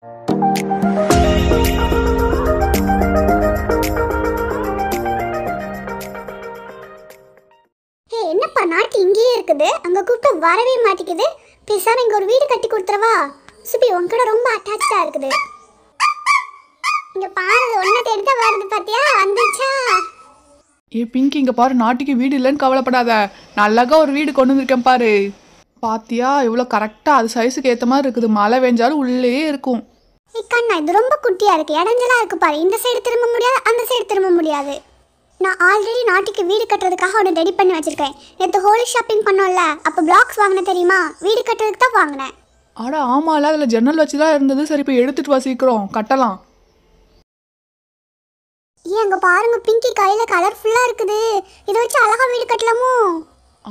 ஏய் என்னப்பா நாட்டு இங்கேயே இருக்குது அங்க கூப்பிட்டா வரவே மாட்டேங்குது பேசாம இங்க ஒரு வீடு கட்டி கொடுத்துறவா சுபி உன் கூட ரொம்ப அட்டாச்சா இருக்குது இங்க பாரு ஒன்ன தேடி தான் வருது பாத்தியா வந்துச்சா ஏ பிங்க் இங்க பாரு நாட்டுக்கு வீடு இல்லைன்னு கவலைப்படாத நான் ஒரு வீடு கொண்டு வந்திருக்கேன் பாரு பாத்தியா இவ்வளோ கரெக்டாக அது சைஸுக்கு ஏற்ற மாதிரி இருக்குது மழை பெஞ்சாலும் உள்ளே இருக்கும் கண்ணா இது ரொம்ப குட்டியாக இருக்குது இடைஞ்சலா இருக்குது பாரு இந்த சைடு திரும்ப முடியாது அந்த சைடு திரும்ப முடியாது நான் ஆல்ரெடி நாட்டிக்கு வீடு கட்டுறதுக்காக ஒன்று ரெடி பண்ணி வச்சுருக்கேன் நேற்று ஹோலி ஷாப்பிங் பண்ணோம்ல அப்போ பிளாக்ஸ் வாங்கினேன் தெரியுமா வீடு கட்டுறதுக்கு தான் வாங்கினேன் ஆடா ஆமால அதில் ஜன்னல் வச்சு தான் இருந்தது சரி இப்போ எடுத்துட்டு வா சீக்கிரம் கட்டலாம் ஏ அங்கே பாருங்க பிங்கி கையில் கலர்ஃபுல்லாக இருக்குது இதை வச்சு அழகாக வீடு கட்டலாமோ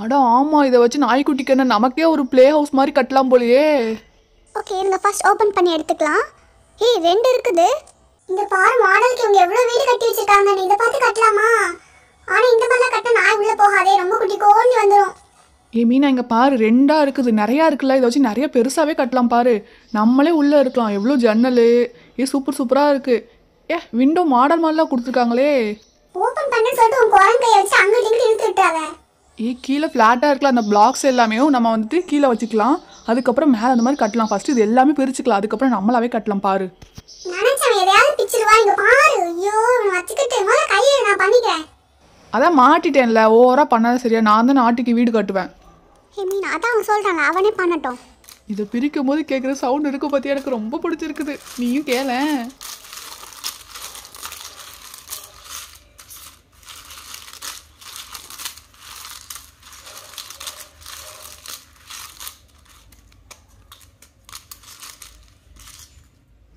அட ஆமா இதை வச்சு நாய்க்குட்டிக்கு என்ன நமக்கே ஒரு ப்ளே ஹவுஸ் மாதிரி கட்டலாம் போலயே ஓகே இந்த ஃபர்ஸ்ட் ஓபன் பண்ணி எடுத்துக்கலாம் ஏய் ரெண்டு இருக்குது இந்த பாரு மாடலுக்கு இவங்க எவ்வளவு வீடு கட்டி வச்சிருக்காங்க இத பார்த்து கட்டலாமா ஆனா இந்த மாதிரிலாம் கட்ட நாய் உள்ள போகாதே ரொம்ப குட்டி கோழி வந்துரும் ஏ மீனா இங்க பாரு ரெண்டா இருக்குது நிறையா இருக்குல்ல இதை வச்சு நிறைய பெருசாவே கட்டலாம் பாரு நம்மளே உள்ள இருக்கலாம் எவ்வளோ ஜன்னல் ஏ சூப்பர் சூப்பரா இருக்கு ஏ விண்டோ மாடல் மாதிரிலாம் கொடுத்துருக்காங்களே ஓபன் பண்ண சொல்லிட்டு உன் குரங்கையை வச்சு அங்கிட்டு இங்கிட்டு இழுத்து விட்டாவே ஏ கீழே ஃப்ளாட்டாக இருக்கலாம் அந்த பிளாக்ஸ் எல்லாமே நம்ம வந்துட்டு கீழே வச்சுக்கலாம் அதுக்கப்புறம் மேலே அந்த மாதிரி கட்டலாம் ஃபஸ்ட்டு இது எல்லாமே பிரிச்சுக்கலாம் அதுக்கப்புறம் நம்மளாவே கட்டலாம் பாரு அதான் மாட்டிட்டேன்ல ஓவராக பண்ணாத சரியா நான் தான் நாட்டுக்கு வீடு கட்டுவேன் அவனே பண்ணட்டும் இதை பிரிக்கும் போது கேட்குற சவுண்ட் இருக்க பற்றி எனக்கு ரொம்ப பிடிச்சிருக்குது நீயும் கேளேன்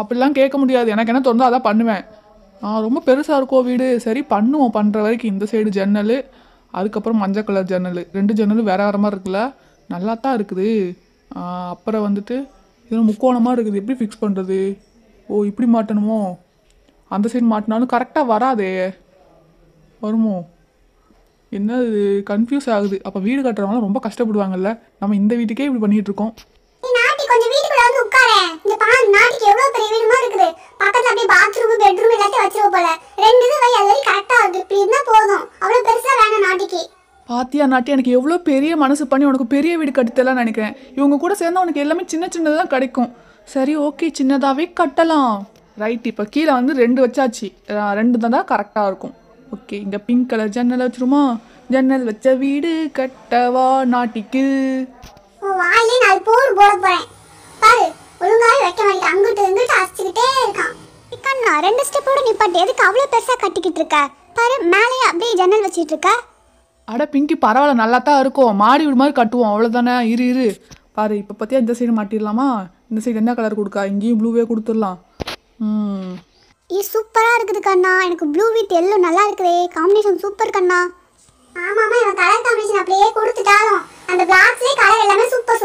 அப்படிலாம் கேட்க முடியாது எனக்கு என்ன தோணுதோ அதான் பண்ணுவேன் ரொம்ப பெருசாக இருக்கோ வீடு சரி பண்ணுவோம் பண்ணுற வரைக்கும் இந்த சைடு ஜன்னல் அதுக்கப்புறம் மஞ்சள் கலர் ஜன்னல் ரெண்டு ஜன்னலும் வேற வேறு மாதிரி இருக்குல்ல நல்லா தான் இருக்குது அப்புறம் வந்துட்டு இதில் முக்கோணமாக இருக்குது எப்படி ஃபிக்ஸ் பண்ணுறது ஓ இப்படி மாட்டணுமோ அந்த சைடு மாட்டினாலும் கரெக்டாக வராதே வருமோ என்ன இது கன்ஃபியூஸ் ஆகுது அப்போ வீடு கட்டுறவங்களாம் ரொம்ப கஷ்டப்படுவாங்கல்ல நம்ம இந்த வீட்டுக்கே இப்படி பண்ணிகிட்ருக்கோம் கொஞ்சம் வீட்டுக்குள்ள வந்து உட்காரு இந்த பா நாட்டுக்கு எவ்வளவு பெரிய வீடுமா இருக்குது பக்கத்துல அப்படியே பாத்ரூம் பெட்ரூம் எல்லாத்தையும் வச்சிருக்க போல ரெண்டு இது வை அது கரெக்டா இருக்கு இப்படி இருந்தா போதும் அவ்வளவு பெருசா வேணாம் நாட்டுக்கு பாத்தியா நாட்டி எனக்கு எவ்வளோ பெரிய மனசு பண்ணி உனக்கு பெரிய வீடு கட்டுத்தலாம் நினைக்கிறேன் இவங்க கூட சேர்ந்தா உனக்கு எல்லாமே சின்ன சின்னதாக தான் கிடைக்கும் சரி ஓகே சின்னதாகவே கட்டலாம் ரைட் இப்போ கீழே வந்து ரெண்டு வச்சாச்சு ரெண்டு தான் கரெக்டாக இருக்கும் ஓகே இங்கே பிங்க் கலர் ஜன்னல் வச்சிருமா ஜன்னல் வச்ச வீடு கட்டவா நாட்டிக்கு வாயிலே நான் போர் போட போறேன் ஒழுங்கா வைக்க மாட்டேன் அங்கிட்டு இங்கிட்டு அசிச்சுக்கிட்டே இருக்கான் கண்ணா ரெண்டு ஸ்டெப்போட நிப்பாட்டி எதுக்கு அவ்வளோ பெருசாக கட்டிக்கிட்டு இருக்க பாரு மேலேயே அப்படியே ஜன்னல் வச்சிட்டு இருக்க அட பிங்கி பரவாயில்ல நல்லா தான் இருக்கும் மாடி விடு மாதிரி கட்டுவோம் அவ்வளோதானே இரு இரு பாரு இப்போ பார்த்தியா இந்த சைடு மாட்டிடலாமா இந்த சைடு என்ன கலர் கொடுக்கா இங்கேயும் ப்ளூவே கொடுத்துடலாம் ம் இது சூப்பராக இருக்குது கண்ணா எனக்கு ப்ளூ வித் எல்லோ நல்லா இருக்குதே காம்பினேஷன் சூப்பர் கண்ணா ஆமாமா இவன் கலர் காம்பினேஷன் அப்படியே கொடுத்துட்டாலும் அந்த பிளாக்ஸ்லேயே கலர் எல்லாமே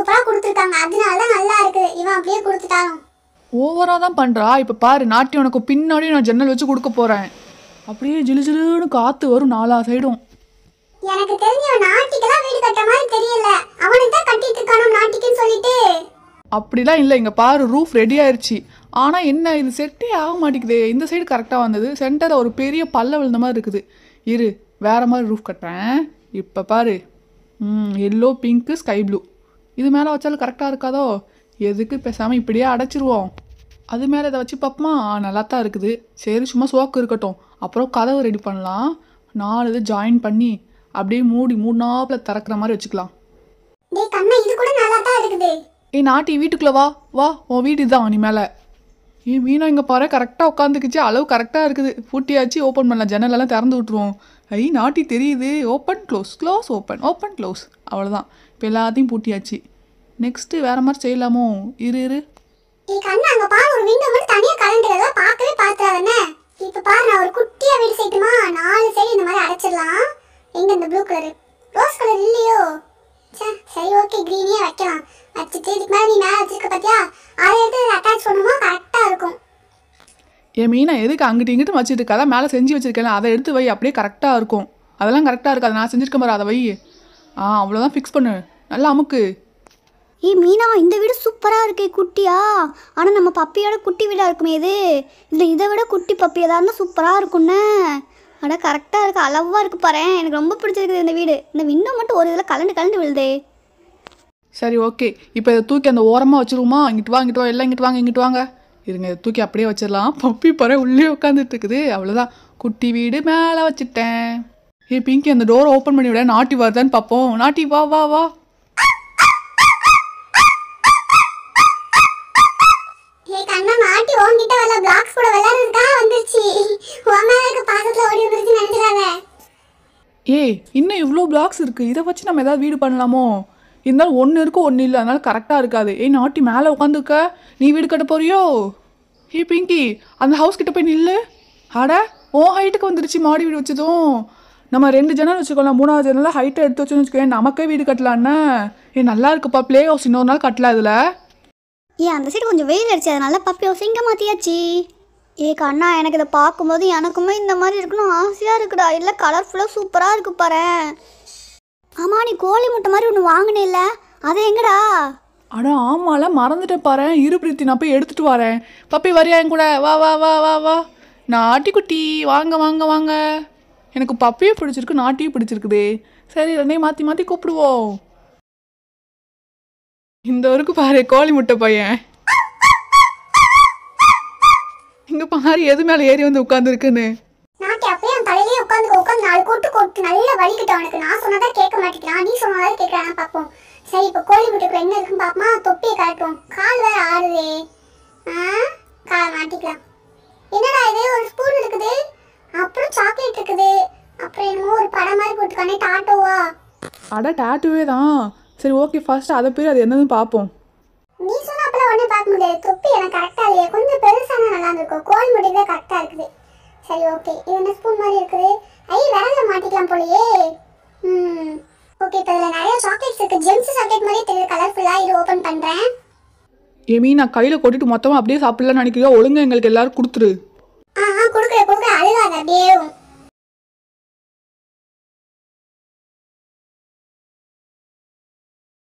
சூப்பரா கொடுத்துட்டாங்க அதனால நல்லா இருக்கு இவன் அப்படியே கொடுத்துட்டாலும் ஓவரா தான் பண்றா இப்ப பாரு நாட்டி உனக்கு பின்னாடி நான் ஜன்னல் வச்சு கொடுக்க போறேன் அப்படியே ஜிலு ஜிலுன்னு காத்து வரும் நாலா சைடும் எனக்கு தெரிஞ்ச நாட்டிக்கெல்லாம் வீடு கட்ட மாதிரி தெரியல அவனுக்கு தான் கட்டிட்டு இருக்கானோ நாட்டிக்குன்னு சொல்லிட்டு அப்படிலாம் இல்லை இங்கே பாரு ரூஃப் ரெடி ஆயிருச்சு ஆனால் என்ன இது செட்டே ஆக மாட்டேங்குது இந்த சைடு கரெக்டாக வந்தது சென்டர் ஒரு பெரிய பல்ல விழுந்த மாதிரி இருக்குது இரு வேறு மாதிரி ரூஃப் கட்டுறேன் இப்போ பாரு எல்லோ பிங்க்கு ஸ்கை ப்ளூ இது மேலே வச்சாலும் கரெக்டாக இருக்காதோ எதுக்கு பேசாமல் இப்படியே அடைச்சிருவோம் அது மேலே இதை வச்சு பார்ப்போமா நல்லா தான் இருக்குது சரி சும்மா சோக்கு இருக்கட்டும் அப்புறம் கதவு ரெடி பண்ணலாம் நாலு இது ஜாயின் பண்ணி அப்படியே மூடி மூணாப்பில் திறக்கிற மாதிரி வச்சுக்கலாம் ஏ நாட்டி வீட்டுக்குள்ளே வா வா உன் வீடு இதுதான் நீ மேலே ஏ மீனா இங்கே பாரு கரெக்டாக உட்காந்துக்குச்சு அளவு கரெக்டாக இருக்குது பூட்டியாச்சு ஓப்பன் பண்ணலாம் ஜன்னலெல்லாம் திறந்து விட்ருவோம் ஐ நாட்டி தெரியுது open close close open open close அவ்வளோதான் இப்போ எல்லாத்தையும் பூட்டியாச்சு நெக்ஸ்ட்டு வேறு மாதிரி செய்யலாமோ இரு இரு பார்க்கவே பார்த்தாதானே இப்போ பாரு நான் ஒரு குட்டியா வீடு செய்யட்டுமா நாலு சைடு இந்த மாதிரி அடைச்சிடலாம் எங்க இந்த ப்ளூ கலரு ரோஸ் கலர் இல்லையோ என் மீனை எதுக்கு அங்கிட்டு இங்கிட்டு வச்சுட்டு இருக்கா மேலே செஞ்சு வச்சுருக்கேன் அதை எடுத்து வை அப்படியே கரெக்டாக இருக்கும் அதெல்லாம் கரெக்டாக இருக்காது நான் செஞ்சுருக்க மாதிரி அதை வை ஆ அவ்வளோதான் ஃபிக்ஸ் பண்ணு நல்லா அமுக்கு ஏ மீனா இந்த வீடு சூப்பராக இருக்கே குட்டியா ஆனால் நம்ம பப்பியோட குட்டி வீடாக இருக்குமே இது இதில் இதை விட குட்டி பப்பி எதாக இருந்தால் சூப்பராக இருக்கும்னு ஆனால் கரெக்டாக இருக்குது அளவாக இருக்குது பாரு எனக்கு ரொம்ப பிடிச்சிருக்குது இந்த வீடு இந்த விண்டோ மட்டும் ஒரு இதில் கலண்டு கலண்டு விழுதே சரி ஓகே இப்போ இதை தூக்கி அந்த ஓரமாக வச்சுருவோமா இங்கிட்டு வா இங்கிட்டு வா எல்லாம் இங்கிட்டு வாங்க இங்கிட்டு வாங்க இருங்க தூக்கி அப்படியே வச்சிடலாம் பப்பி பற உள்ளே உட்காந்துட்டு இருக்குது அவ்வளோதான் குட்டி வீடு மேலே வச்சுட்டேன் ஏ பிங்கி அந்த டோரை ஓப்பன் பண்ணி விட நாட்டி வருதான்னு பார்ப்போம் நாட்டி வா வா வா ஏய் இன்னும் இவ்வளோ பிளாக்ஸ் இருக்கு இதை வச்சு நம்ம ஏதாவது வீடு பண்ணலாமோ இருந்தாலும் ஒன்று இருக்கும் ஒன்று இல்லை அதனால கரெக்டாக இருக்காது ஏய் நாட்டி மேலே உட்காந்துக்க நீ வீடு கட்ட போறியோ ஹே பிங்கி அந்த ஹவுஸ் கிட்ட போய் நில்லு அட ஓ ஹைட்டுக்கு வந்துருச்சு மாடி வீடு வச்சதும் நம்ம ரெண்டு ஜனம் வச்சுக்கலாம் மூணாவது ஜன்னலில் ஹைட்டை எடுத்து வச்சு வச்சுக்கோங்க நமக்கே வீடு கட்டலான்னு ஏ நல்லா இருக்குப்பா பிளே ஹவுஸ் இன்னொரு நாள் கட்டல அதில் ஏன் அந்த சைடு கொஞ்சம் வெயில் அடிச்சு அதனால பப்பி ஹவுஸ் இங்கே மாற்றியாச்சு ஏ கண்ணா எனக்கு இதை பார்க்கும்போது எனக்குமே இந்த மாதிரி இருக்கணும் ஆசையாக இருக்குடா இல்லை கலர்ஃபுல்லாக சூப்பராக இருக்கு பாரு ஆமாம் நீ கோழி முட்டை மாதிரி ஒன்று வாங்கினே இல்லை அது எங்கடா அடா ஆமால மறந்துட்டேன் பாரு இரு பிரீத்தி நான் போய் எடுத்துகிட்டு வரேன் பப்பி வரியா என் கூட வா வா வா வா வா நான் குட்டி வாங்க வாங்க வாங்க எனக்கு பப்பியும் பிடிச்சிருக்கு நாட்டியும் பிடிச்சிருக்குது சரி ரெண்டையும் மாற்றி மாற்றி கூப்பிடுவோம் இந்த வரைக்கும் பாரு கோழி முட்டை பையன் இங்கே பாரு எது மேலே ஏறி வந்து உட்காந்துருக்குன்னு நாட்டி உட்காந்து உட்காந்து நல்லா அவனுக்கு நான் சொன்னதான் கேட்க மாட்டேங்கிறான் நீ சொன்னதான் கேட்கறான் பார்ப்போம் சரி இப்போ முட்டைக்கு என்ன இருக்குன்னு பாப்பமா தொப்பியை கலட்டுவோம் கால் வேற ஆறுதே ஆ கால் மாட்டிக்கலாம் என்னடா இது ஒரு ஸ்பூன் இருக்குது அப்புறம் சாக்லேட் இருக்குது அப்புறம் என்னமோ ஒரு படம் மாதிரி போட்டுக்கானே டாட்டோவா அட டாட்டோவே தான் சரி ஓகே ஃபர்ஸ்ட் அதை பேர் அது என்னன்னு பார்ப்போம் நீ சொன்ன அப்பலாம் ஒண்ணு பார்க்க முடியாது தொப்பி எனக்கு கரெக்டா இல்லையே கொஞ்சம் பெருசான நல்லா இருக்கும் கோழி முட்டைவே கரெக்டா இருக்குது சரி ஓகே இது என்ன ஸ்பூன் மாதிரி இருக்குது ஐ விரல்ல மாட்டிக்கலாம் போலயே ம் ஓகே இப்போ நிறைய சாக்லேட்ஸ் இருக்குது ஜெம்ஸ் சாக்லேட் மாதிரி தெரியுது கலர்ஃபுல்லாக இது ஓப்பன் பண்ணுறேன் ஏமி நான் கையில் கொட்டிட்டு மொத்தமாக அப்படியே சாப்பிடலாம்னு நினைக்கிறியா ஒழுங்கு எங்களுக்கு எல்லாரும் கொடுத்துரு ஆ ஆ கொடுக்குறேன் கொடுக்குறேன் அழுகாத அப்படியே